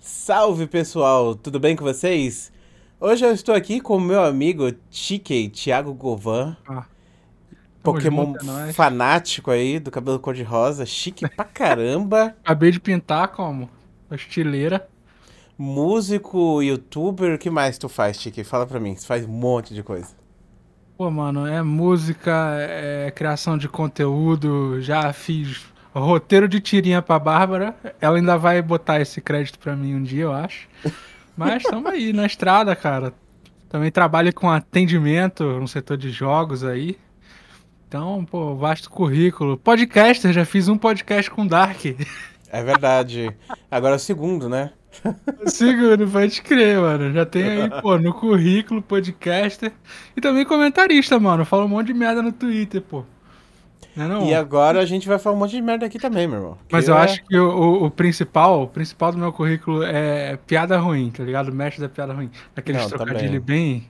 Salve pessoal, tudo bem com vocês? Hoje eu estou aqui com o meu amigo Chique, Thiago Govan. Ah, Pokémon junto, é fanático aí, do cabelo cor-de-rosa, chique pra caramba. Acabei de pintar como? A estileira. Músico, youtuber, o que mais tu faz, Chique? Fala pra mim, tu faz um monte de coisa. Pô, mano, é música, é criação de conteúdo, já fiz roteiro de tirinha pra Bárbara. Ela ainda vai botar esse crédito pra mim um dia, eu acho. Mas estamos aí na estrada, cara. Também trabalho com atendimento no setor de jogos aí. Então, pô, vasto currículo. Podcaster, já fiz um podcast com Dark. É verdade. Agora é o segundo, né? segundo, pode crer, mano. Já tem aí, pô, no currículo, podcaster. E também comentarista, mano. Fala um monte de merda no Twitter, pô. Não, não. E agora a gente vai falar um monte de merda aqui também, meu irmão. Mas eu é... acho que o, o, principal, o principal do meu currículo é piada ruim, tá ligado? mestre da piada ruim. Aqueles não, trocadilho tá bem. bem,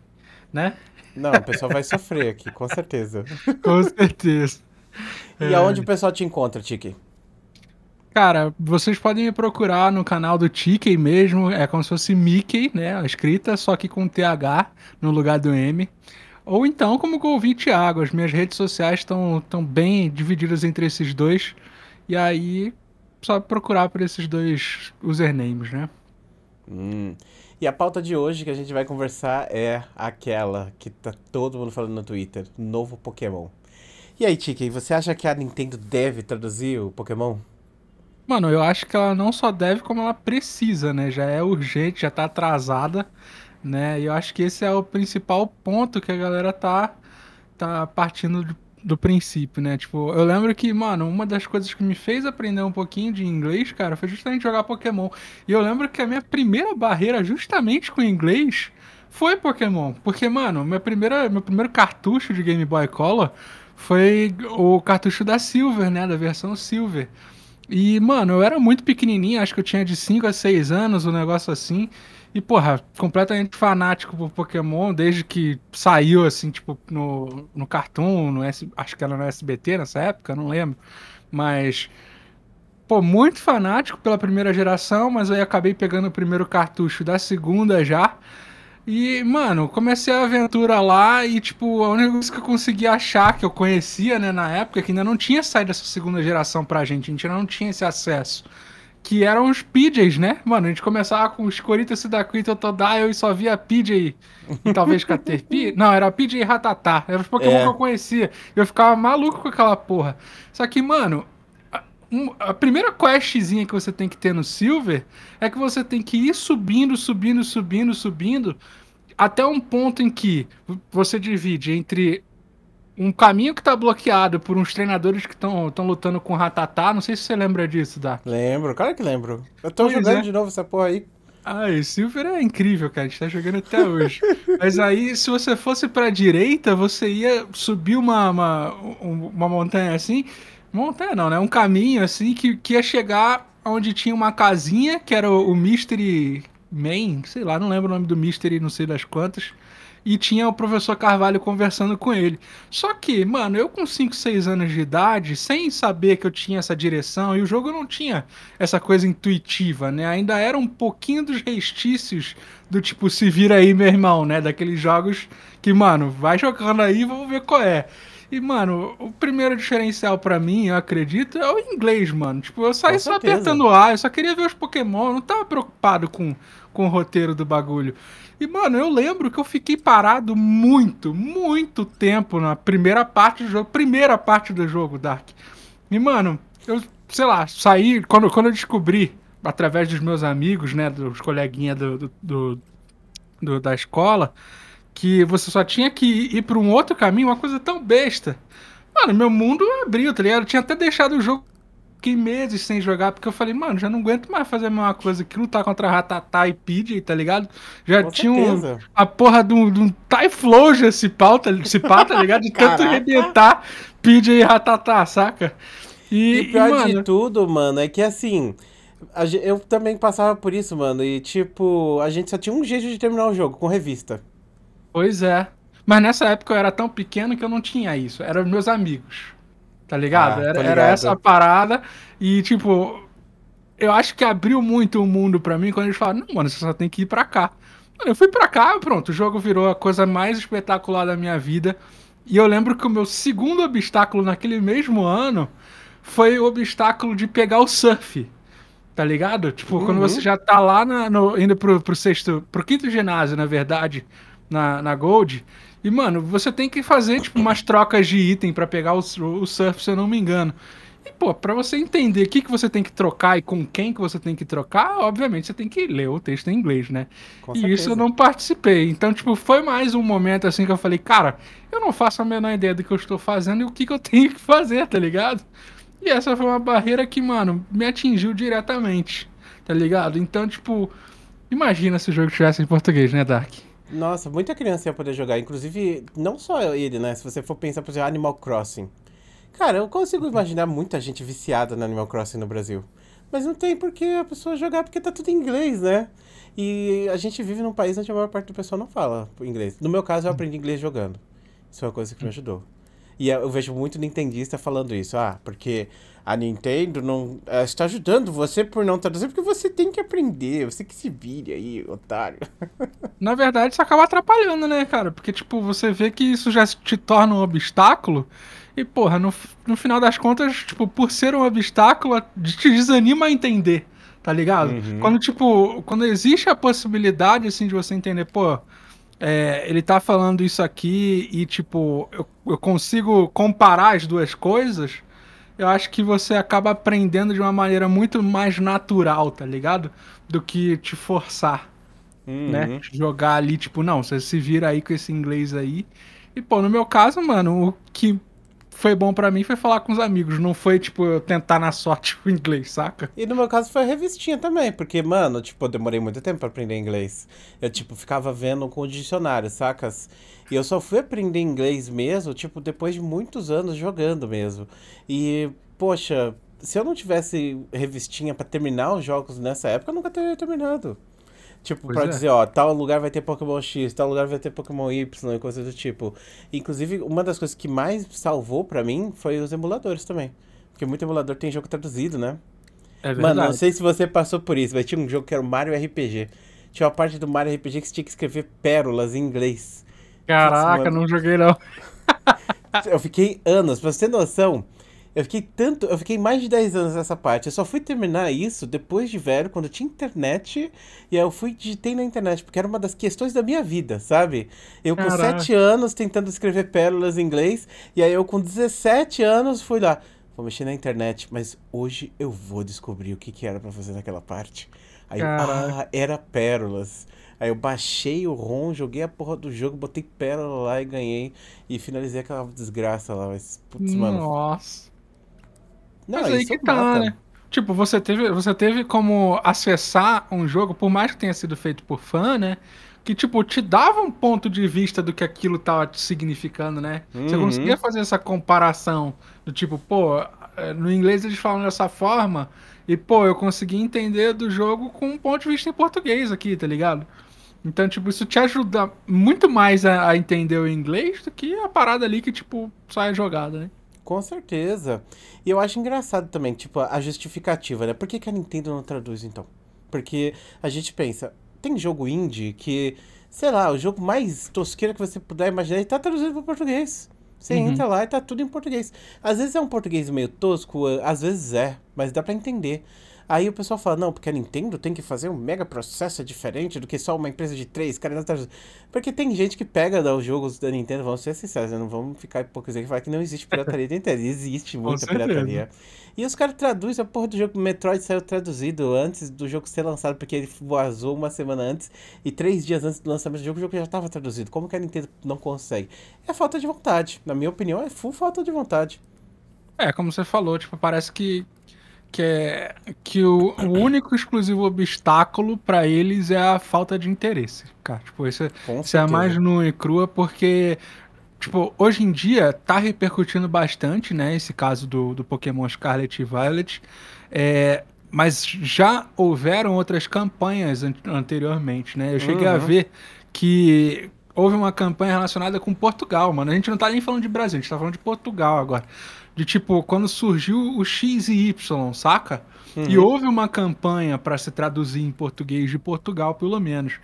né? Não, o pessoal vai sofrer aqui, com certeza. com certeza. E é. aonde o pessoal te encontra, Tiki? Cara, vocês podem me procurar no canal do Tiki mesmo, é como se fosse Mickey, né? A escrita, só que com TH no lugar do M. Ou então, como eu ouvi Thiago, as minhas redes sociais estão tão bem divididas entre esses dois. E aí, só procurar por esses dois usernames, né? Hum. E a pauta de hoje que a gente vai conversar é aquela que tá todo mundo falando no Twitter: novo Pokémon. E aí, Tiki, você acha que a Nintendo deve traduzir o Pokémon? Mano, eu acho que ela não só deve, como ela precisa, né? Já é urgente, já tá atrasada né? E eu acho que esse é o principal ponto que a galera tá, tá partindo do, do princípio, né? Tipo, eu lembro que, mano, uma das coisas que me fez aprender um pouquinho de inglês, cara, foi justamente jogar Pokémon. E eu lembro que a minha primeira barreira justamente com inglês foi Pokémon. Porque, mano, minha primeira, meu primeiro cartucho de Game Boy Color foi o cartucho da Silver, né? Da versão Silver. E, mano, eu era muito pequenininho, acho que eu tinha de 5 a 6 anos, um negócio assim. E, porra, completamente fanático por Pokémon desde que saiu, assim, tipo, no, no Cartoon, no S, acho que era no SBT nessa época, não lembro. Mas, pô, muito fanático pela primeira geração, mas aí acabei pegando o primeiro cartucho da segunda já. E, mano, comecei a aventura lá e, tipo, a única coisa que eu consegui achar que eu conhecia, né, na época, é que ainda não tinha saído essa segunda geração pra gente, a gente ainda não tinha esse acesso que eram os PJs, né? Mano, a gente começava com os e da Quinta Todile e só via PJ. E talvez Caterpie. Não, era PJ e Ratatá. Era os Pokémon é. que eu conhecia. Eu ficava maluco com aquela porra. Só que, mano, a, um, a primeira questzinha que você tem que ter no Silver é que você tem que ir subindo, subindo, subindo, subindo. Até um ponto em que você divide entre um caminho que tá bloqueado por uns treinadores que estão lutando com o Ratatá. Não sei se você lembra disso, Dá. Lembro, claro que lembro. Eu tô pois jogando é. de novo essa porra aí. Ah, Silver é incrível, cara. A gente tá jogando até hoje. Mas aí, se você fosse pra direita, você ia subir uma, uma, uma montanha assim. Montanha não, né? Um caminho assim que, que ia chegar onde tinha uma casinha, que era o, o Mystery Man, sei lá, não lembro o nome do Mystery, não sei das quantas e tinha o professor Carvalho conversando com ele. Só que, mano, eu com 5, 6 anos de idade, sem saber que eu tinha essa direção, e o jogo não tinha essa coisa intuitiva, né? Ainda era um pouquinho dos restícios do tipo, se vira aí, meu irmão, né? Daqueles jogos que, mano, vai jogando aí vamos ver qual é. E, mano, o primeiro diferencial para mim, eu acredito, é o inglês, mano. Tipo, eu saí só apertando A, eu só queria ver os Pokémon, eu não tava preocupado com com o roteiro do bagulho. E, mano, eu lembro que eu fiquei parado muito, muito tempo na primeira parte do jogo. Primeira parte do jogo, Dark. E, mano, eu, sei lá, saí. Quando, quando eu descobri, através dos meus amigos, né, dos coleguinhas do, do, do, do, da escola, que você só tinha que ir, ir para um outro caminho, uma coisa tão besta. Mano, meu mundo abriu, tá ligado? Eu tinha até deixado o jogo fiquei meses sem jogar, porque eu falei, mano, já não aguento mais fazer a mesma coisa que lutar contra Ratatá e PJ, tá ligado? Já Com tinha um, a porra de um, de um esse pau, tá, esse pá, tá ligado? De tanto arrebentar PJ e Ratatá, saca? E, e pior e, mano... de tudo, mano, é que assim. Gente, eu também passava por isso, mano. E tipo, a gente só tinha um jeito de terminar o jogo, com revista. Pois é. Mas nessa época eu era tão pequeno que eu não tinha isso. Eram meus amigos. Tá ligado? Ah, era, ligado? era, essa parada. E, tipo, eu acho que abriu muito o mundo para mim quando eles falaram: não, mano, você só tem que ir pra cá. Mano, eu fui pra cá, pronto, o jogo virou a coisa mais espetacular da minha vida. E eu lembro que o meu segundo obstáculo naquele mesmo ano foi o obstáculo de pegar o surf. Tá ligado? Tipo, uhum. quando você já tá lá na, no, indo pro, pro sexto, pro quinto ginásio, na verdade, na, na Gold, e, mano, você tem que fazer, tipo, umas trocas de item para pegar o, o surf, se eu não me engano. E, pô, pra você entender o que, que você tem que trocar e com quem que você tem que trocar, obviamente você tem que ler o texto em inglês, né? Com e certeza. isso eu não participei. Então, tipo, foi mais um momento assim que eu falei, cara, eu não faço a menor ideia do que eu estou fazendo e o que, que eu tenho que fazer, tá ligado? E essa foi uma barreira que, mano, me atingiu diretamente, tá ligado? Então, tipo, imagina se o jogo estivesse em português, né, Dark? Nossa, muita criança ia poder jogar. Inclusive, não só ele, né? Se você for pensar, por exemplo, Animal Crossing. Cara, eu consigo imaginar muita gente viciada no Animal Crossing no Brasil. Mas não tem por que a pessoa jogar, porque tá tudo em inglês, né? E a gente vive num país onde a maior parte do pessoal não fala inglês. No meu caso, eu aprendi inglês jogando. Isso é uma coisa que me ajudou. E eu vejo muito nintendista falando isso. Ah, porque a Nintendo não uh, está ajudando você por não traduzir, porque você tem que aprender, você que se vire aí, otário. Na verdade, isso acaba atrapalhando, né, cara? Porque, tipo, você vê que isso já te torna um obstáculo, e, porra, no, no final das contas, tipo, por ser um obstáculo, te desanima a entender, tá ligado? Uhum. Quando, tipo, quando existe a possibilidade, assim, de você entender, pô, é, ele tá falando isso aqui e, tipo, eu, eu consigo comparar as duas coisas eu acho que você acaba aprendendo de uma maneira muito mais natural, tá ligado? Do que te forçar, uhum. né? Jogar ali, tipo, não, você se vira aí com esse inglês aí. E, pô, no meu caso, mano, o que foi bom para mim foi falar com os amigos, não foi, tipo, tentar na sorte o inglês, saca? E no meu caso foi a revistinha também, porque, mano, tipo, eu demorei muito tempo para aprender inglês. Eu, tipo, ficava vendo com o dicionário, sacas? E eu só fui aprender inglês mesmo, tipo, depois de muitos anos jogando mesmo. E, poxa, se eu não tivesse revistinha para terminar os jogos nessa época, eu nunca teria terminado. Tipo, pois pra é. dizer, ó, tal lugar vai ter Pokémon X, tal lugar vai ter Pokémon Y e coisas do tipo. Inclusive, uma das coisas que mais salvou pra mim foi os emuladores também. Porque muito emulador tem jogo traduzido, né? É verdade. Mano, não sei se você passou por isso, mas tinha um jogo que era o Mario RPG. Tinha uma parte do Mario RPG que você tinha que escrever pérolas em inglês. Caraca, Nossa, não joguei não. eu fiquei anos, pra você ter noção. Eu fiquei tanto. Eu fiquei mais de 10 anos nessa parte. Eu só fui terminar isso depois de velho, quando tinha internet. E aí eu fui digitei na internet, porque era uma das questões da minha vida, sabe? Eu com Caraca. 7 anos tentando escrever pérolas em inglês. E aí eu com 17 anos fui lá. Vou mexer na internet, mas hoje eu vou descobrir o que, que era para fazer naquela parte. Aí, ah, era pérolas. Aí eu baixei o ROM, joguei a porra do jogo, botei pérola lá e ganhei. E finalizei aquela desgraça lá. Mas, putz, Nossa. mano. Nossa. Não, Mas aí que é tá, mata. né? Tipo, você teve, você teve como acessar um jogo, por mais que tenha sido feito por fã, né? Que, tipo, te dava um ponto de vista do que aquilo tava te significando, né? Uhum. Você conseguia fazer essa comparação do tipo, pô, é, no inglês eles falam dessa forma, e, pô, eu consegui entender do jogo com um ponto de vista em português aqui, tá ligado? Então, tipo, isso te ajuda muito mais a, a entender o inglês do que a parada ali que, tipo, sai jogada, né? Com certeza. E eu acho engraçado também, tipo, a justificativa, né? Por que, que a Nintendo não traduz, então? Porque a gente pensa, tem jogo indie que, sei lá, o jogo mais tosqueiro que você puder imaginar, ele tá traduzido para português. Você uhum. entra lá e tá tudo em português. Às vezes é um português meio tosco, às vezes é, mas dá para entender. Aí o pessoal fala, não, porque a Nintendo tem que fazer um mega processo diferente do que só uma empresa de três, cara. Porque tem gente que pega né, os jogos da Nintendo, vamos ser sinceros, né, não vamos ficar hipocrisia que falar que não existe pirataria da Nintendo. Existe muita pirataria. E os caras traduzem a porra do jogo. Metroid saiu traduzido antes do jogo ser lançado, porque ele vazou uma semana antes e três dias antes do lançamento do jogo, o jogo já estava traduzido. Como que a Nintendo não consegue? É falta de vontade. Na minha opinião, é full falta de vontade. É, como você falou, tipo, parece que que é que o, o único exclusivo obstáculo para eles é a falta de interesse, cara. Tipo, isso, é, isso é mais nua e crua porque tipo, hoje em dia tá repercutindo bastante, né, esse caso do, do Pokémon Scarlet e Violet. É, mas já houveram outras campanhas an anteriormente, né? Eu cheguei uhum. a ver que houve uma campanha relacionada com Portugal, mano. A gente não tá nem falando de Brasil, a gente tá falando de Portugal agora de tipo, quando surgiu o X e Y, saca? Uhum. E houve uma campanha para se traduzir em português de Portugal, pelo menos.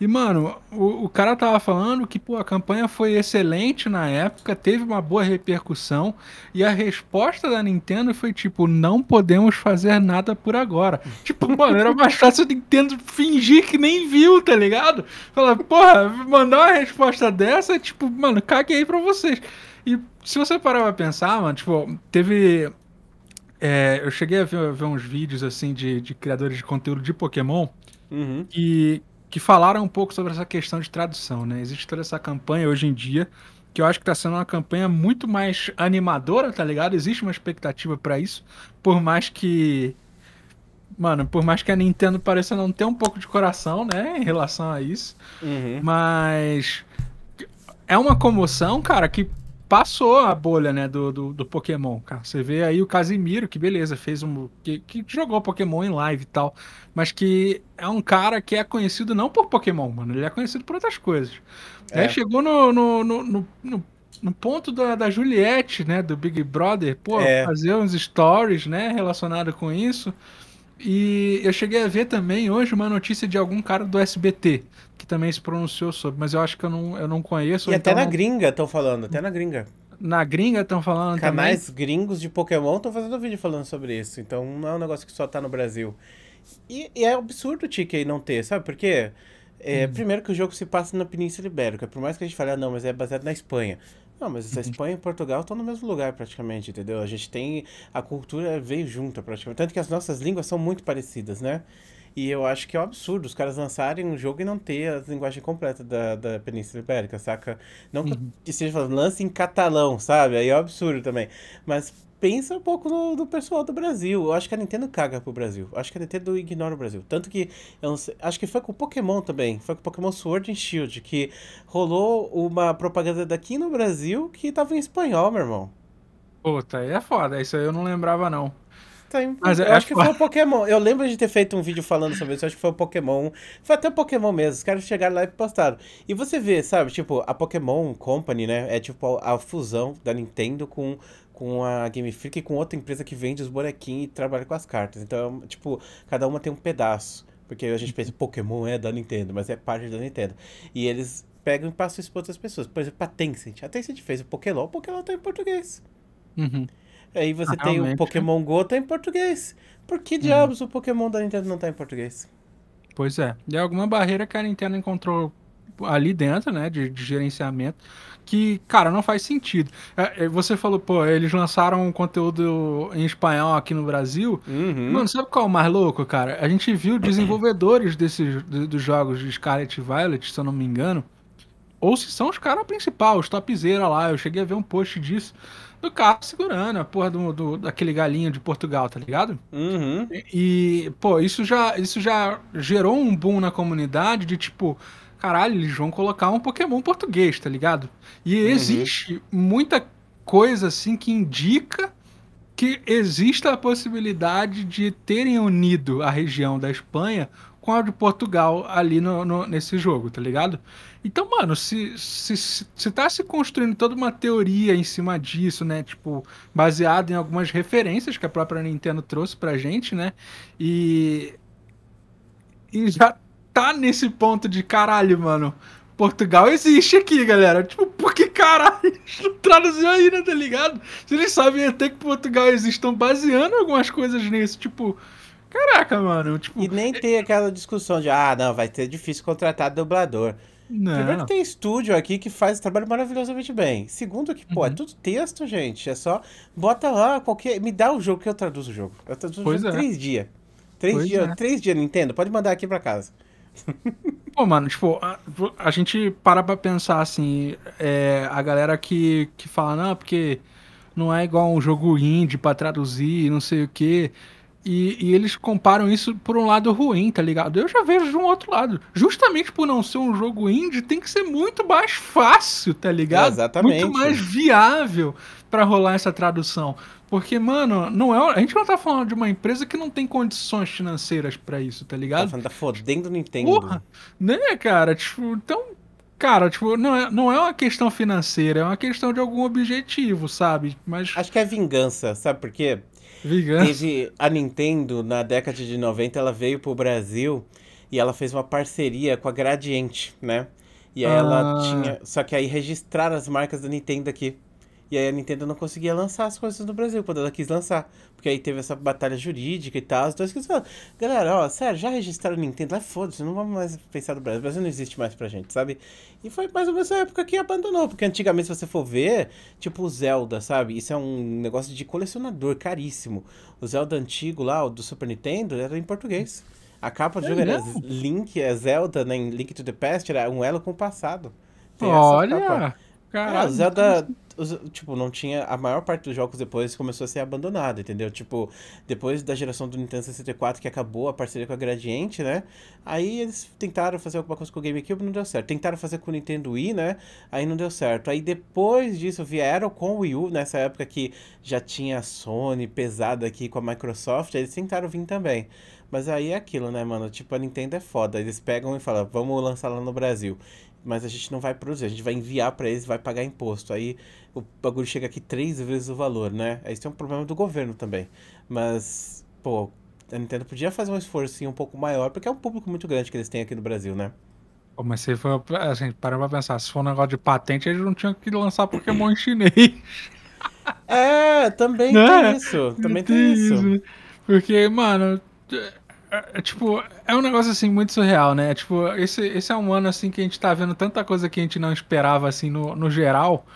E, mano, o, o, cara tava falando que, pô, a campanha foi excelente na época, teve uma boa repercussão, e a resposta da Nintendo foi tipo, não podemos fazer nada por agora. tipo, mano, era mais fácil a Nintendo fingir que nem viu, tá ligado? Falar, porra, mandar uma resposta dessa, tipo, mano, caguei pra vocês. E se você parar pra pensar, mano, tipo, teve. É, eu cheguei a ver, ver, uns vídeos, assim, de, de criadores de conteúdo de Pokémon uhum. e que falaram um pouco sobre essa questão de tradução, né? Existe toda essa campanha hoje em dia que eu acho que tá sendo uma campanha muito mais animadora, tá ligado? Existe uma expectativa para isso, por mais que mano, por mais que a Nintendo pareça não ter um pouco de coração, né, em relação a isso, uhum. mas é uma comoção, cara, que passou a bolha, né, do, do, do, Pokémon, cara. Você vê aí o Casimiro, que beleza, fez um. Que, que jogou Pokémon em live e tal. Mas que é um cara que é conhecido não por Pokémon, mano. Ele é conhecido por outras coisas. É. Aí chegou no, no, no, no, no no ponto da, da Juliette, né, do Big Brother, pô, é. fazer uns stories, né, relacionado com isso. E eu cheguei a ver também hoje uma notícia de algum cara do SBT também se pronunciou sobre, mas eu acho que eu não, eu não conheço. E até então na gringa estão falando, até na gringa. Na gringa estão falando Canais também. gringos de Pokémon estão fazendo vídeo falando sobre isso, então não é um negócio que só tá no Brasil. E, e é absurdo o Tiki não ter, sabe por quê? É, hum. Primeiro que o jogo se passa na Península Ibérica, por mais que a gente fale, ah, não, mas é baseado na Espanha. Não, mas a Espanha e Portugal estão no mesmo lugar praticamente, entendeu? A gente tem. A cultura veio junta praticamente. Tanto que as nossas línguas são muito parecidas, né? E eu acho que é um absurdo os caras lançarem um jogo e não ter a linguagem completa da, da Península Ibérica, saca? Não que uhum. esteja falando, lance em catalão, sabe? Aí é um absurdo também. Mas pensa um pouco no, do pessoal do Brasil. Eu acho que a Nintendo caga pro Brasil. Eu acho que a Nintendo ignora o Brasil. Tanto que, eu não sei, acho que foi com o Pokémon também. Foi com o Pokémon Sword and Shield, que rolou uma propaganda daqui no Brasil que tava em espanhol, meu irmão. Puta, aí é foda. Isso aí eu não lembrava, não. Tá em... Mas, eu acho, acho que foi o Pokémon. Eu lembro de ter feito um vídeo falando sobre isso. Eu acho que foi o Pokémon. Foi até o Pokémon mesmo. Os caras chegaram lá e postaram. E você vê, sabe? Tipo, a Pokémon Company, né? É tipo a, a fusão da Nintendo com, com a Game Freak e com outra empresa que vende os bonequinhos e trabalha com as cartas. Então, é tipo, cada uma tem um pedaço. Porque a gente pensa, Pokémon é da Nintendo, mas é parte da Nintendo. E eles pegam e passam isso para outras pessoas. Por exemplo, a Tencent. A Tencent fez o Pokémon o Pokémon tá em português. Uhum. Aí você ah, tem realmente. o Pokémon Go, tá em português. Por que uhum. diabos hum. o Pokémon da Nintendo não tá em português? Pois é. É alguma barreira que a Nintendo encontrou ali dentro, né, de, de, gerenciamento, que, cara, não faz sentido. É, é, você falou, pô, eles lançaram um conteúdo em espanhol aqui no Brasil. Uhum. Mano, sabe qual é o mais louco, cara? A gente viu desenvolvedores desses, de, dos jogos de Scarlet Violet, se eu não me engano, ou se são os caras principais, os topzera lá. Eu cheguei a ver um post disso do carro segurando a porra do, do, daquele galinho de Portugal, tá ligado? Uhum. E, pô, isso já, isso já gerou um boom na comunidade de tipo, caralho, eles vão colocar um Pokémon português, tá ligado? E uhum. existe muita coisa assim que indica que exista a possibilidade de terem unido a região da Espanha com a de Portugal ali no, no, nesse jogo, tá ligado? Então, mano, se, se, se, se tá se construindo toda uma teoria em cima disso, né? Tipo, baseado em algumas referências que a própria Nintendo trouxe pra gente, né? E. E já tá nesse ponto de caralho, mano. Portugal existe aqui, galera. Tipo, por que caralho não traduziu ainda, né, tá ligado? Se eles sabem até que Portugal existe, estão baseando algumas coisas nisso. Tipo, Caraca, mano. Tipo, e nem é tem aquela discussão de, ah, não, vai ser difícil contratar dublador. Não. Primeiro que tem estúdio aqui que faz o trabalho maravilhosamente bem. Segundo que, pô, é uhum. é tudo texto, gente. É só bota lá qualquer... Me dá o jogo que eu traduzo o jogo. Eu traduzo pois o jogo é. três dias. Três dias, é. três dias, Nintendo. Pode mandar aqui pra casa. Pô, mano, tipo, a, a, gente para pra pensar assim, é, a galera que, que fala, não, porque não é igual um jogo indie pra traduzir, não sei o quê. E, e, eles comparam isso por um lado ruim, tá ligado? Eu já vejo de um outro lado. Justamente por não ser um jogo indie, tem que ser muito mais fácil, tá ligado? Exatamente. Muito mais viável para rolar essa tradução. Porque, mano, não é, a gente não tá falando de uma empresa que não tem condições financeiras para isso, tá ligado? Tá, falando, tá fodendo Nintendo. Porra, né, cara? Tipo, então, Cara, tipo, não é, não é uma questão financeira, é uma questão de algum objetivo, sabe? Mas. Acho que é vingança, sabe por quê? Teve a Nintendo, na década de 90, ela veio pro Brasil e ela fez uma parceria com a Gradiente, né? E aí ah. ela tinha. Só que aí registraram as marcas da Nintendo aqui. E aí a Nintendo não conseguia lançar as coisas no Brasil quando ela quis lançar. Porque aí teve essa batalha jurídica e tal. as duas coisas falaram, galera, ó, sério, já registraram o Nintendo? lá foda-se, não vamos mais pensar no Brasil. O Brasil não existe mais pra gente, sabe? E foi mais ou menos a época que abandonou. Porque antigamente, se você for ver, tipo o Zelda, sabe? Isso é um negócio de colecionador caríssimo. O Zelda antigo lá, o do Super Nintendo, era em português. A capa do é jogo era Link, é Zelda, né? Link to the Past, era um elo com o passado. Tem Olha! É, Caralho! É, Zelda os, tipo, não tinha. A maior parte dos jogos depois começou a ser abandonado entendeu? Tipo, depois da geração do Nintendo 64, que acabou a parceria com a Gradiente, né? Aí eles tentaram fazer alguma coisa com o GameCube, não deu certo. Tentaram fazer com o Nintendo Wii, né? Aí não deu certo. Aí depois disso vieram com o Wii U, nessa época que já tinha a Sony pesada aqui com a Microsoft, aí eles tentaram vir também. Mas aí é aquilo, né, mano? Tipo, a Nintendo é foda. Eles pegam e falam, vamos lançar lá no Brasil mas a gente não vai produzir, a gente vai enviar para eles, vai pagar imposto. Aí o bagulho chega aqui três vezes o valor, né? Aí isso é um problema do governo também. Mas, pô, a Nintendo podia fazer um esforço assim, um pouco maior, porque é um público muito grande que eles têm aqui no Brasil, né? Mas se for, assim, parar pra pensar, se for um negócio de patente, eles não tinham que lançar Pokémon em chinês. É, também né? tem isso. Também tem, tem isso. isso. Porque, mano, é, é, é tipo, é um negócio, assim, muito surreal, né? Tipo, esse, esse é um ano, assim, que a gente tá vendo tanta coisa que a gente não esperava, assim, no, no geral.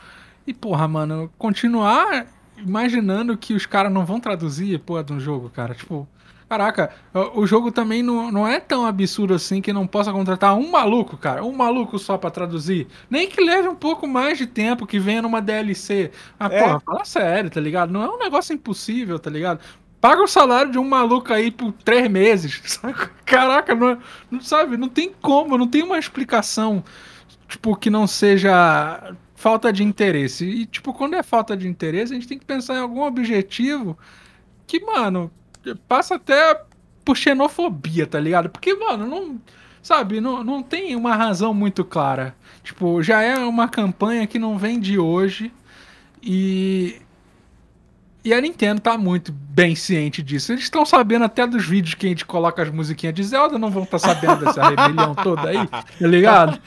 E, porra, mano, continuar imaginando que os caras não vão traduzir, porra, de um jogo, cara. Tipo, caraca, o jogo também não, não é tão absurdo assim que não possa contratar um maluco, cara. Um maluco só para traduzir. Nem que leve um pouco mais de tempo, que venha numa DLC. Ah, é. porra, fala sério, tá ligado? Não é um negócio impossível, tá ligado? Paga o salário de um maluco aí por três meses. Caraca, não, é- não sabe, não tem como, não tem uma explicação, tipo, que não seja falta de interesse. E, tipo, quando é falta de interesse, a gente tem que pensar em algum objetivo que, mano, passa até por xenofobia, tá ligado? Porque, mano, não. Sabe, não, não tem uma razão muito clara. Tipo, já é uma campanha que não vem de hoje. E e a Nintendo tá muito bem ciente disso. Eles estão sabendo até dos vídeos que a gente coloca as musiquinhas de Zelda, não vão estar tá sabendo dessa rebelião toda aí, tá ligado?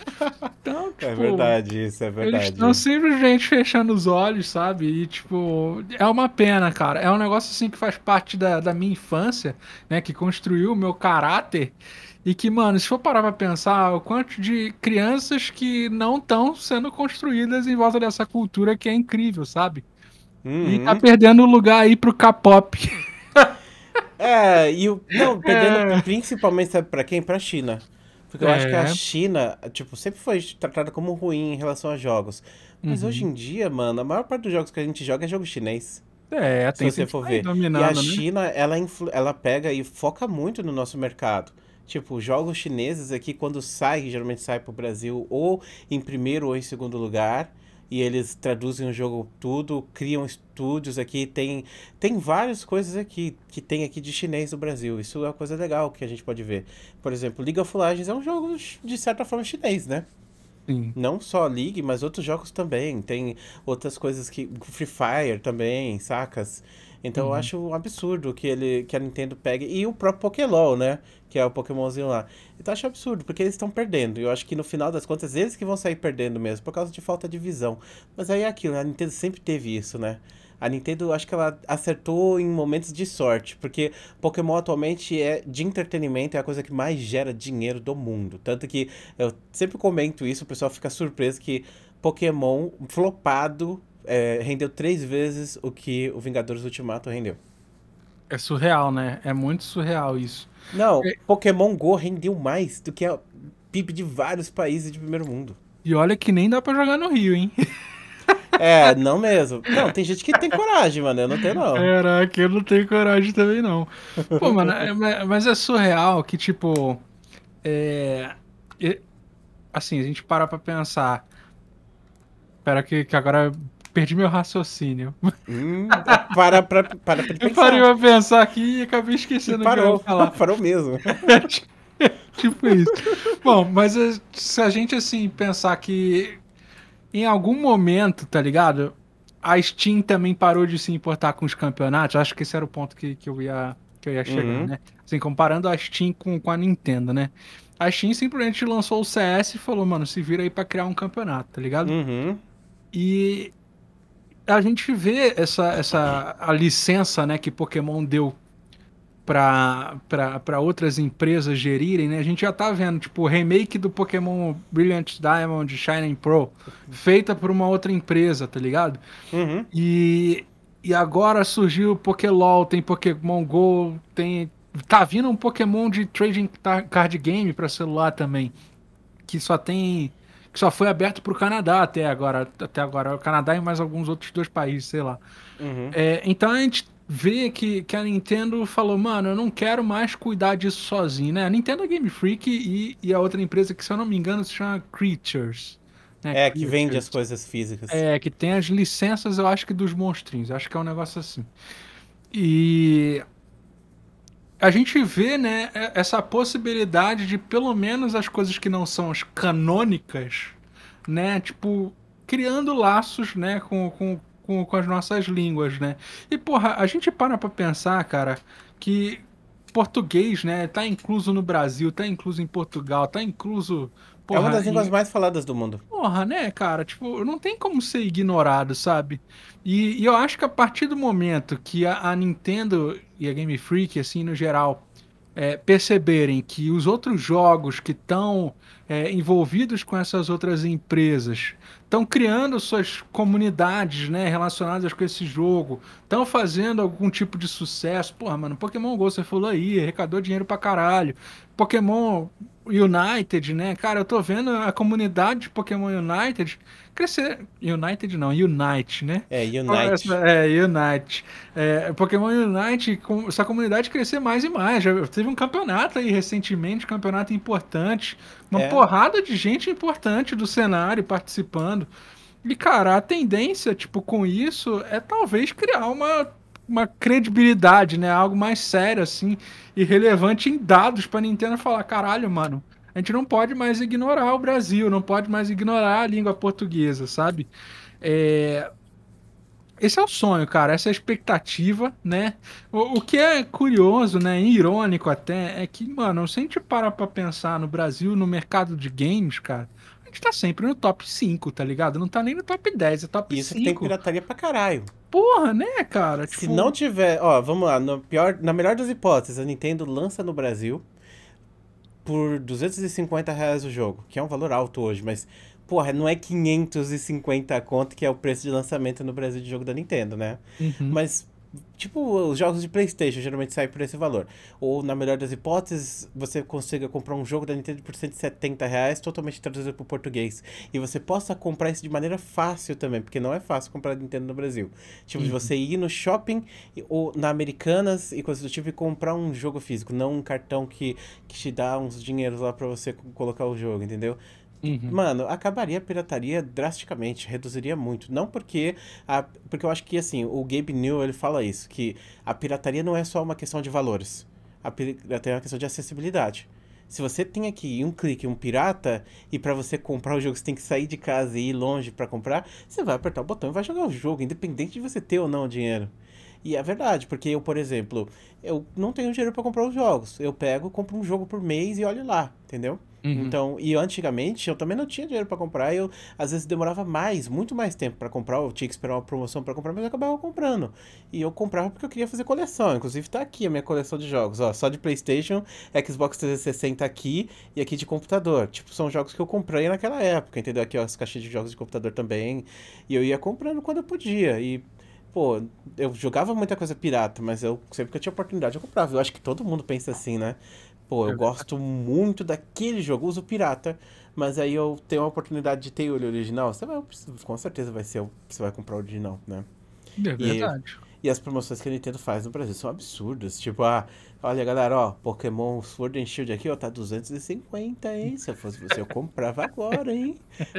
Então, é tipo, é verdade, isso é verdade. Eles estão simplesmente fechando os olhos, sabe? E, tipo, é uma pena, cara. É um negócio assim que faz parte da, da minha infância, né? Que construiu o meu caráter. E que, mano, se for parar pra pensar, o quanto de crianças que não estão sendo construídas em volta dessa cultura que é incrível, sabe? Uhum. E tá uhum. perdendo lugar aí pro K-pop. é, e o. Não, perdendo é. principalmente, sabe pra quem? Pra China. Porque eu é. acho que a é. China, tipo, sempre foi tratada como ruim em relação a jogos. Mas uhum. hoje em dia, mano, a maior parte dos jogos que a gente joga é jogo chinês. É, tem se você for ver. E a né? China, né? ela, ela pega e foca muito no nosso mercado. Tipo, jogos chineses aqui, quando sai, geralmente sai pro Brasil ou em primeiro ou em segundo lugar e eles traduzem o jogo tudo, criam estúdios aqui, tem, tem várias coisas aqui que tem aqui de chinês no Brasil. Isso é uma coisa legal que a gente pode ver. Por exemplo, League of Legends é um jogo de certa forma chinês, né? Sim. Não só League, mas outros jogos também. Tem outras coisas que. Free Fire também, sacas? Então uhum. eu acho um absurdo que ele que a Nintendo pegue. E o próprio Pokémon, né? Que é o Pokémonzinho lá. Então eu acho absurdo, porque eles estão perdendo. Eu acho que no final das contas, eles que vão sair perdendo mesmo, por causa de falta de visão. Mas aí é aquilo, né? A Nintendo sempre teve isso, né? A Nintendo, acho que ela acertou em momentos de sorte, porque Pokémon atualmente é de entretenimento, é a coisa que mais gera dinheiro do mundo. Tanto que eu sempre comento isso, o pessoal fica surpreso que Pokémon flopado é, rendeu três vezes o que o Vingadores Ultimato rendeu. É surreal, né? É muito surreal isso. Não, é... Pokémon Go rendeu mais do que a PIB de vários países de primeiro mundo. E olha que nem dá para jogar no Rio, hein? É, não mesmo. Não, tem gente que tem coragem, mano. Eu não tenho, não. Caraca, eu não tenho coragem também, não. Pô, mano, é, mas é surreal que, tipo. É, assim, a gente para pra pensar. Espera que, que agora perdi meu raciocínio. Hum, para, para, para pensar. Eu parei pra pensar aqui e acabei esquecendo e parou, falar. Parou mesmo. É, tipo isso. Bom, mas é, se a gente, assim, pensar que em algum momento, tá ligado? A Steam também parou de se importar com os campeonatos. Acho que esse era o ponto que, que eu ia que eu ia chegar, uhum. né? Assim, comparando a Steam com, com a Nintendo, né? A Steam simplesmente lançou o CS e falou, mano, se vira aí pra criar um campeonato, tá ligado? Uhum. E a gente vê essa, essa a licença, né, que Pokémon deu para outras empresas gerirem, né? A gente já tá vendo, tipo, o remake do Pokémon Brilliant Diamond Shining Pro, feita por uma outra empresa, tá ligado? Uhum. E, e agora surgiu o Pokélol, tem Pokémon GO, tem... Tá vindo um Pokémon de trading card game para celular também, que só tem... que só foi aberto pro Canadá até agora, até agora. O Canadá e mais alguns outros dois países, sei lá. Uhum. É, então a gente vê que, que a Nintendo falou, mano, eu não quero mais cuidar disso sozinho, né? A Nintendo é Game Freak e, e a outra empresa que, se eu não me engano, se chama Creatures. Né? É, Creatures. que vende as coisas físicas. É, que tem as licenças, eu acho que dos monstrinhos. Acho que é um negócio assim. E a gente vê, né, é, essa possibilidade de pelo menos as coisas que não são as canônicas, né, tipo, criando laços, né, com, com com, com as nossas línguas, né? E, porra, a gente para pra pensar, cara, que português, né, tá incluso no Brasil, tá incluso em Portugal, tá incluso Porra, é uma das línguas mais faladas do mundo. Porra, né, cara? Tipo, não tem como ser ignorado, sabe? E, e eu acho que a partir do momento que a, a Nintendo e a Game Freak, assim, no geral, é, perceberem que os outros jogos que estão é, envolvidos com essas outras empresas estão criando suas comunidades, né, relacionadas com esse jogo, estão fazendo algum tipo de sucesso. Porra, mano, Pokémon Go, você falou aí, arrecadou dinheiro pra caralho. Pokémon United, né? Cara, eu tô vendo a comunidade Pokémon United crescer. United não, Unite, né? É, Unite. É, Unite. É, Pokémon Unite, com essa comunidade crescer mais e mais. Já teve um campeonato aí recentemente, um campeonato importante. Uma é. porrada de gente importante do cenário participando. E, cara, a tendência, tipo, com isso é talvez criar uma uma credibilidade, né? Algo mais sério, assim, e relevante em dados pra Nintendo falar, caralho, mano, a gente não pode mais ignorar o Brasil, não pode mais ignorar a língua portuguesa, sabe? É... Esse é o sonho, cara, essa é a expectativa, né? O, o que é curioso, né, irônico até, é que, mano, se a gente parar pra pensar no Brasil, no mercado de games, cara, tá sempre no top 5, tá ligado? Não tá nem no top 10, é top Isso 5. Isso tem pirataria pra caralho. Porra, né, cara? Se tipo, não tiver, ó, vamos lá, no pior, na melhor das hipóteses, a Nintendo lança no Brasil por 250 reais o jogo, que é um valor alto hoje, mas porra, não é 550 conto que é o preço de lançamento no Brasil de jogo da Nintendo, né? Uhum. Mas Tipo, os jogos de PlayStation geralmente saem por esse valor. Ou, na melhor das hipóteses, você consiga comprar um jogo da Nintendo por 170 reais, totalmente traduzido para o português. E você possa comprar isso de maneira fácil também, porque não é fácil comprar Nintendo no Brasil. Tipo, uhum. de você ir no shopping ou na Americanas e coisas do tipo e comprar um jogo físico, não um cartão que, que te dá uns dinheiros lá para você colocar o jogo, entendeu? Uhum. Mano, acabaria a pirataria drasticamente, reduziria muito. Não porque. A, porque eu acho que, assim, o Gabe New ele fala isso, que a pirataria não é só uma questão de valores. A pirataria é uma questão de acessibilidade. Se você tem aqui um clique, um pirata, e para você comprar o jogo você tem que sair de casa e ir longe para comprar, você vai apertar o botão e vai jogar o jogo, independente de você ter ou não o dinheiro. E é verdade, porque eu, por exemplo, eu não tenho dinheiro para comprar os jogos. Eu pego, compro um jogo por mês e olho lá, entendeu? Uhum. Então, e antigamente eu também não tinha dinheiro para comprar, eu às vezes demorava mais, muito mais tempo para comprar, eu tinha que esperar uma promoção para comprar, mas eu acabava comprando. E eu comprava porque eu queria fazer coleção, inclusive tá aqui a minha coleção de jogos, ó, só de PlayStation, Xbox 360 aqui e aqui de computador. Tipo, são jogos que eu comprei naquela época, entendeu? Aqui ó, as caixas de jogos de computador também. E eu ia comprando quando eu podia e pô, eu jogava muita coisa pirata, mas eu sempre que eu tinha oportunidade eu comprava. Eu acho que todo mundo pensa assim, né? Pô, eu gosto muito daquele jogo, uso pirata, mas aí eu tenho a oportunidade de ter ele original. Você vai, com certeza vai ser, você vai comprar o original, né? É verdade. E, e as promoções que a Nintendo faz no Brasil são absurdas. Tipo, ah, olha galera, ó, Pokémon Sword and Shield aqui, ó, tá 250, hein? Se eu fosse você, eu comprava agora, hein?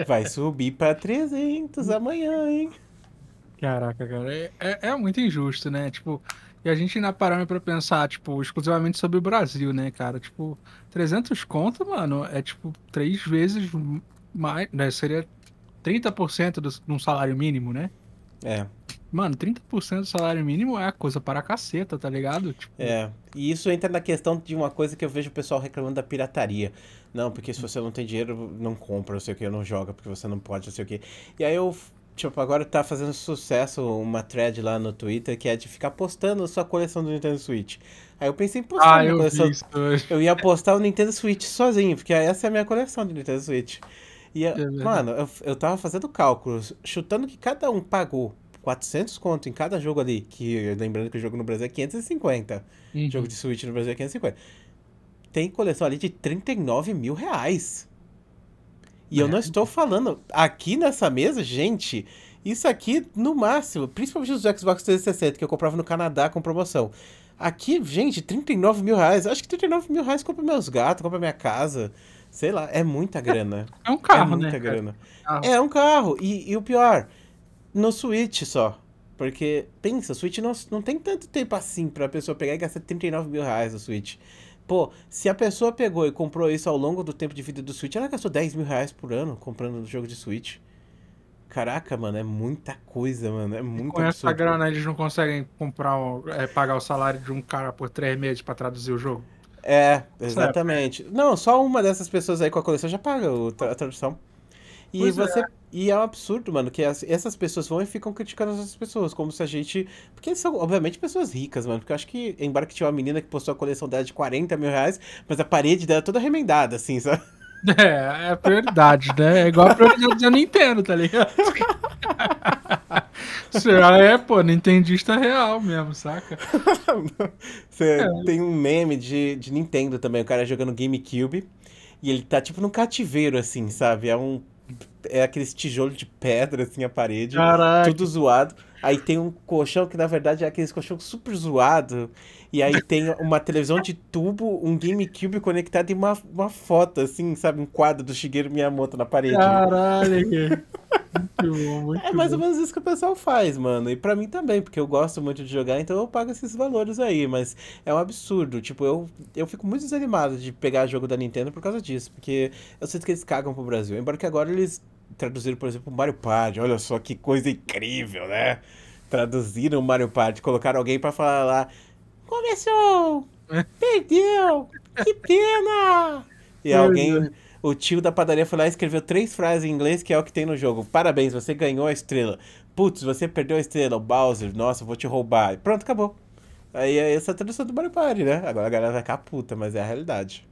Vai subir pra 300 amanhã, hein? Caraca, cara, é, é, é muito injusto, né? Tipo, e a gente ainda parou pra pensar, tipo, exclusivamente sobre o Brasil, né, cara? Tipo, 300 conto, mano, é tipo três vezes mais. Né? Seria 30% do, de um salário mínimo, né? É. Mano, 30% do salário mínimo é a coisa para a caceta, tá ligado? Tipo... É, e isso entra na questão de uma coisa que eu vejo o pessoal reclamando da pirataria. Não, porque se você não tem dinheiro, não compra, não sei o que, não joga, porque você não pode, não sei o que. E aí eu tipo, agora tá fazendo sucesso uma thread lá no Twitter que é de ficar postando a sua coleção do Nintendo Switch. Aí eu pensei em postar ah, minha eu coleção. Eu ia postar o Nintendo Switch sozinho, porque essa é a minha coleção do Nintendo Switch. E, é mano, eu, eu tava fazendo cálculos, chutando que cada um pagou 400 conto em cada jogo ali, que lembrando que o jogo no Brasil é 550. Uhum. Jogo de Switch no Brasil é 550. Tem coleção ali de 39 mil reais. E eu não é. estou falando aqui nessa mesa, gente. Isso aqui, no máximo, principalmente os Xbox 360, que eu comprava no Canadá com promoção. Aqui, gente, 39 mil reais. Acho que 39 mil reais compra meus gatos, compra minha casa. Sei lá, é muita grana. É, um carro, é né, muita né? Grana. É, é um carro. E, e, o pior, no Switch só. Porque, pensa, o Switch não, não tem tanto tempo assim pra pessoa pegar e gastar 39 mil reais no Switch. Pô, se a pessoa pegou e comprou isso ao longo do tempo de vida do Switch, ela gastou 10 mil reais por ano comprando um jogo de Switch. Caraca, mano, é muita coisa, mano. É muito Com essa grana eles não conseguem comprar, é, pagar o salário de um cara por três meses para traduzir o jogo. É, exatamente. Não, só uma dessas pessoas aí com a coleção já paga a tradução. E pois é. você. É. E é um absurdo, mano, que as, essas pessoas vão e ficam criticando essas pessoas, como se a gente. Porque são, obviamente, pessoas ricas, mano. Porque eu acho que embora que tinha uma menina que postou a coleção dela de 40 mil reais, mas a parede dela é toda remendada, assim, sabe? É, é verdade prioridade, né? É igual a prioridade da Nintendo, tá ligado? Será? É, pô, Nintendista real mesmo, saca? Você é. tem um meme de, de Nintendo também, o cara jogando GameCube. E ele tá tipo num cativeiro, assim, sabe? É um é aqueles tijolos de pedra, assim, a parede. Caraca. Tudo zoado. Aí tem um colchão que, na verdade, é aqueles colchão super zoado. E aí tem uma televisão de tubo, um GameCube conectado e uma, uma foto, assim, sabe? Um quadro do Shigeru Miyamoto na parede. Caralho, Muito bom, muito é mais bom. ou menos isso que o pessoal faz, mano. E para mim também, porque eu gosto muito de jogar, então eu pago esses valores aí. Mas é um absurdo. Tipo, eu, eu fico muito desanimado de pegar jogo da Nintendo por causa disso. Porque eu sinto que eles cagam pro Brasil. Embora que agora eles traduziram, por exemplo, Mario Party. Olha só que coisa incrível, né? Traduziram Mario Party, colocaram alguém para falar lá. Começou! É. Perdeu! Que pena! E alguém, o tio da padaria foi lá e escreveu três frases em inglês, que é o que tem no jogo. Parabéns, você ganhou a estrela. Putz, você perdeu a estrela, o Bowser, nossa, vou te roubar. E pronto, acabou. Aí é essa tradução do Mario Party, né? Agora a galera vai ficar puta, mas é a realidade.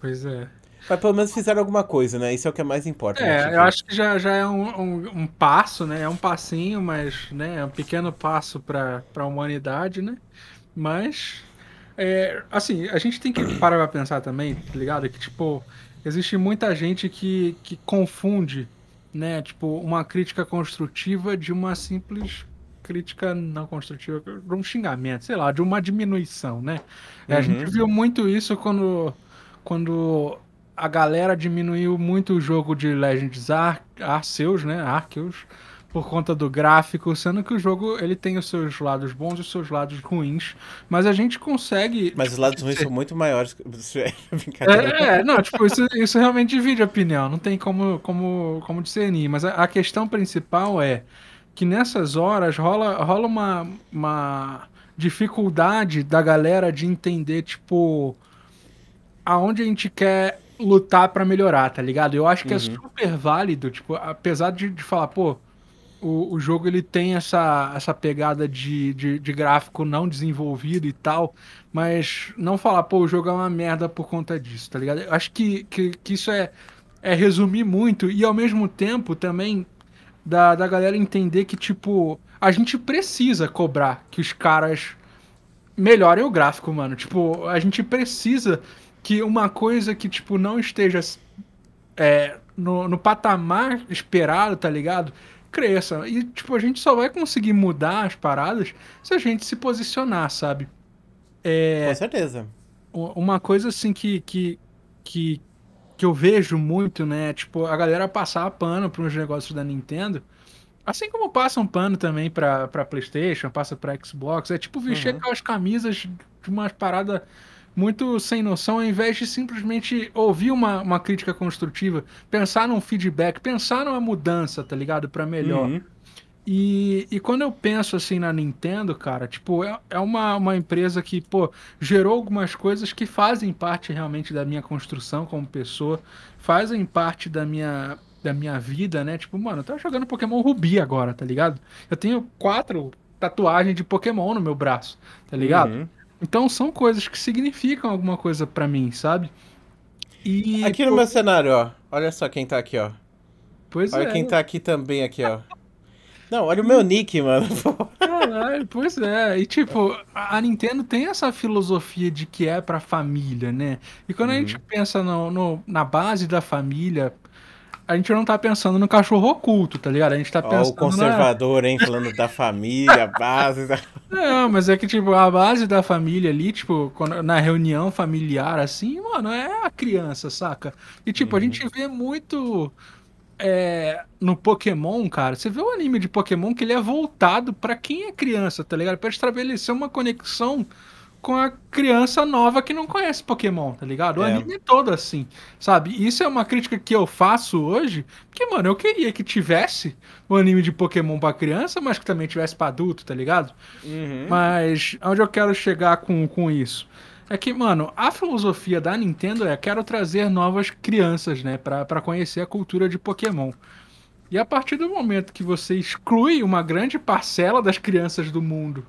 Pois é. Mas pelo menos fizeram alguma coisa, né? Isso é o que é mais importa. Né? É, tipo, eu acho que já, já é um, um, um, passo, né? É um passinho, mas né? é um pequeno passo para a humanidade, né? Mas, é, assim, a gente tem que parar para pensar também, tá ligado? Que, tipo, existe muita gente que, que confunde, né? Tipo, uma crítica construtiva de uma simples crítica não construtiva, de um xingamento, sei lá, de uma diminuição, né? Uhum. A gente uhum. viu muito isso quando, quando a galera diminuiu muito o jogo de Legends Ar Arceus, né? Arceus, por conta do gráfico, sendo que o jogo ele tem os seus lados bons e os seus lados ruins, mas a gente consegue. Mas os tipo, lados ruins são muito maiores. É, é, é, não, tipo, isso, isso realmente divide a opinião, não tem como, como, como discernir, mas a, a questão principal é que nessas horas rola, rola uma, uma dificuldade da galera de entender, tipo, aonde a gente quer lutar para melhorar, tá ligado? Eu acho que é uhum. é super válido, tipo, apesar de, de falar, pô, o, o jogo ele tem essa, essa pegada de, de, de, gráfico não desenvolvido e tal, mas não falar, pô, o jogo é uma merda por conta disso, tá ligado? Eu acho que, que, que isso é, é resumir muito e ao mesmo tempo também da, da galera entender que, tipo, a gente precisa cobrar que os caras melhorem o gráfico, mano. Tipo, a gente precisa que uma coisa que, tipo, não esteja é, no, no patamar esperado, tá ligado? Cresça. E, tipo, a gente só vai conseguir mudar as paradas se a gente se posicionar, sabe? É, Com certeza. Uma coisa, assim, que, que, que, que eu vejo muito, né? Tipo, a galera passar pano para uns negócios da Nintendo. Assim como passam pano também pra, pra PlayStation, passa pra Xbox. É tipo vestir uhum. aquelas camisas de umas paradas muito sem noção, ao invés de simplesmente ouvir uma, uma crítica construtiva, pensar num feedback, pensar numa mudança, tá ligado? Pra melhor. Uhum. E, e, quando eu penso assim na Nintendo, cara, tipo, é, é uma, uma empresa que, pô, gerou algumas coisas que fazem parte realmente da minha construção como pessoa, fazem parte da minha, da minha vida, né? Tipo, mano, eu tava jogando Pokémon Rubi agora, tá ligado? Eu tenho quatro tatuagens de Pokémon no meu braço, tá ligado? Uhum. Então são coisas que significam alguma coisa para mim, sabe? E aqui no meu cenário, ó. Olha só quem tá aqui, ó. Pois olha é. Olha quem né? tá aqui também aqui, ó. Não, olha o meu nick, mano. Caralho, pois é. E tipo, a Nintendo tem essa filosofia de que é pra família, né? E quando uhum. a gente uhum. pensa no, no, na base da família, a gente não tá pensando no cachorro oculto, tá ligado? A gente tá Ó, pensando. o conservador, na... hein? Falando da família, base da. Não, mas é que, tipo, a base da família ali, tipo, quando, na reunião familiar, assim, mano, é a criança, saca? E, tipo, uhum. a gente uhum. vê muito. É, no Pokémon, cara, você vê o um anime de Pokémon que ele é voltado para quem é criança, tá ligado? Pra estabelecer uma conexão com a criança nova que não conhece Pokémon, tá ligado? O é. anime é todo assim, sabe? Isso é uma crítica que eu faço hoje, porque, mano, eu queria que tivesse o um anime de Pokémon pra criança, mas que também tivesse pra adulto, tá ligado? Uhum. Mas onde eu quero chegar com, com isso? É que, mano, a filosofia da Nintendo é quero trazer novas crianças, né, pra, pra conhecer a cultura de Pokémon. E a partir do momento que você exclui uma grande parcela das crianças do mundo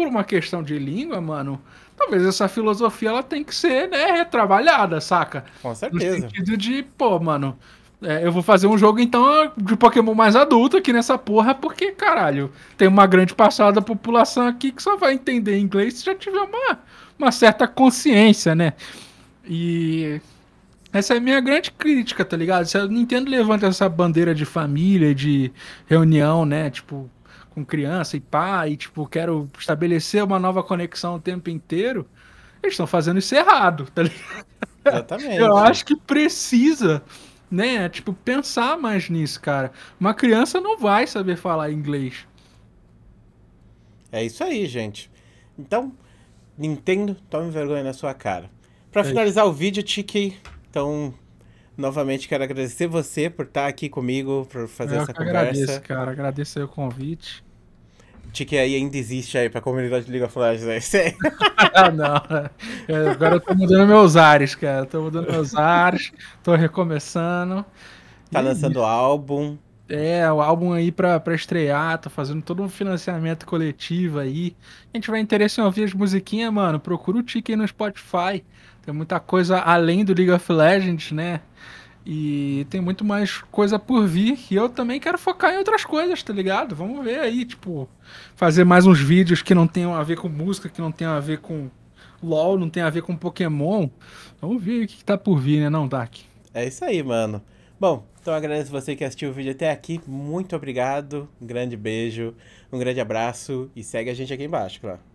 por uma questão de língua, mano, talvez essa filosofia ela tem que ser, né, retrabalhada, saca? Com certeza. No sentido de, pô, mano, é, eu vou fazer um jogo, então, de Pokémon mais adulto aqui nessa porra, porque, caralho, tem uma grande passada da população aqui que só vai entender inglês se já tiver uma, uma certa consciência, né? E essa é a minha grande crítica, tá ligado? Se a Nintendo levanta essa bandeira de família, de reunião, né? Tipo, com criança e pai e tipo, quero estabelecer uma nova conexão o tempo inteiro, eles estão fazendo isso errado, tá ligado? Exatamente. Eu acho que precisa, né? Tipo, pensar mais nisso, cara. Uma criança não vai saber falar inglês. É isso aí, gente. Então, Nintendo, tome vergonha na sua cara. Para é finalizar o vídeo, Tiki, então, novamente quero agradecer você por estar aqui comigo, por fazer eu essa conversa. Agradeço, cara. Agradeço o convite de que aí ainda existe aí pra comunidade de League of Legends, né? é isso ah, aí. não. Agora eu tô mudando meus ares, cara. Tô mudando meus ares, tô recomeçando. Tá lançando álbum. É, o álbum aí pra, pra estrear, tô fazendo todo um financiamento coletivo aí. Quem tiver interesse em ouvir as musiquinhas, mano, procura o Tiki no Spotify. Tem muita coisa além do League of Legends, né? E tem muito mais coisa por vir. E eu também quero focar em outras coisas, tá ligado? Vamos ver aí, tipo, fazer mais uns vídeos que não tenham a ver com música, que não tenham a ver com LOL, não tenham a ver com Pokémon. Vamos ver o que, que tá por vir, né, não, Dark? É isso aí, mano. Bom, então agradeço você que assistiu o vídeo até aqui. Muito obrigado. Um grande beijo, um grande abraço e segue a gente aqui embaixo, claro.